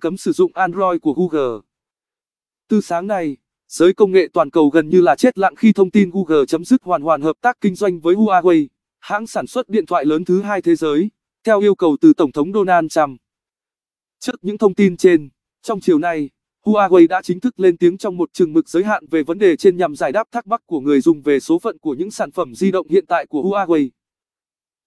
cấm sử dụng Android của Google. Từ sáng nay, giới công nghệ toàn cầu gần như là chết lặng khi thông tin Google chấm dứt hoàn hoàn hợp tác kinh doanh với Huawei, hãng sản xuất điện thoại lớn thứ hai thế giới, theo yêu cầu từ Tổng thống Donald Trump. Trước những thông tin trên, trong chiều nay, Huawei đã chính thức lên tiếng trong một chừng mực giới hạn về vấn đề trên nhằm giải đáp thắc mắc của người dùng về số phận của những sản phẩm di động hiện tại của Huawei.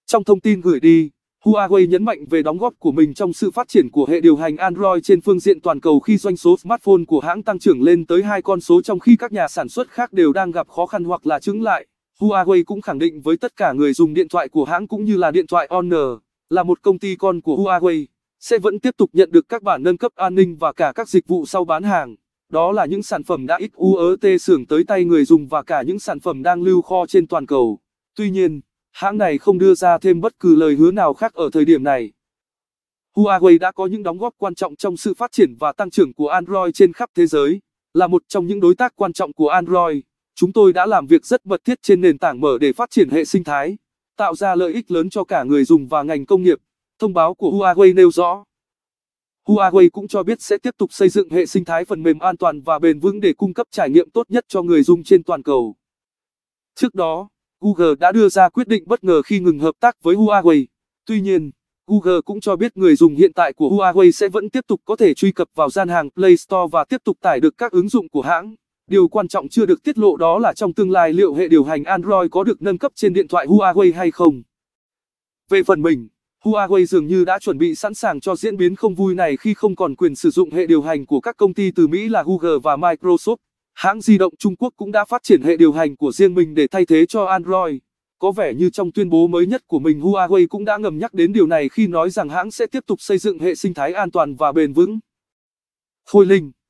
Trong thông tin gửi đi, Huawei nhấn mạnh về đóng góp của mình trong sự phát triển của hệ điều hành Android trên phương diện toàn cầu khi doanh số smartphone của hãng tăng trưởng lên tới hai con số trong khi các nhà sản xuất khác đều đang gặp khó khăn hoặc là chứng lại. Huawei cũng khẳng định với tất cả người dùng điện thoại của hãng cũng như là điện thoại Honor, là một công ty con của Huawei, sẽ vẫn tiếp tục nhận được các bản nâng cấp an ninh và cả các dịch vụ sau bán hàng. Đó là những sản phẩm đã ít URT xưởng tới tay người dùng và cả những sản phẩm đang lưu kho trên toàn cầu. Tuy nhiên, Hãng này không đưa ra thêm bất cứ lời hứa nào khác ở thời điểm này. Huawei đã có những đóng góp quan trọng trong sự phát triển và tăng trưởng của Android trên khắp thế giới, là một trong những đối tác quan trọng của Android. Chúng tôi đã làm việc rất mật thiết trên nền tảng mở để phát triển hệ sinh thái, tạo ra lợi ích lớn cho cả người dùng và ngành công nghiệp, thông báo của Huawei nêu rõ. Huawei cũng cho biết sẽ tiếp tục xây dựng hệ sinh thái phần mềm an toàn và bền vững để cung cấp trải nghiệm tốt nhất cho người dùng trên toàn cầu. Trước đó, Google đã đưa ra quyết định bất ngờ khi ngừng hợp tác với Huawei. Tuy nhiên, Google cũng cho biết người dùng hiện tại của Huawei sẽ vẫn tiếp tục có thể truy cập vào gian hàng Play Store và tiếp tục tải được các ứng dụng của hãng. Điều quan trọng chưa được tiết lộ đó là trong tương lai liệu hệ điều hành Android có được nâng cấp trên điện thoại Huawei hay không. Về phần mình, Huawei dường như đã chuẩn bị sẵn sàng cho diễn biến không vui này khi không còn quyền sử dụng hệ điều hành của các công ty từ Mỹ là Google và Microsoft hãng di động Trung Quốc cũng đã phát triển hệ điều hành của riêng mình để thay thế cho Android. Có vẻ như trong tuyên bố mới nhất của mình Huawei cũng đã ngầm nhắc đến điều này khi nói rằng hãng sẽ tiếp tục xây dựng hệ sinh thái an toàn và bền vững. Khôi Linh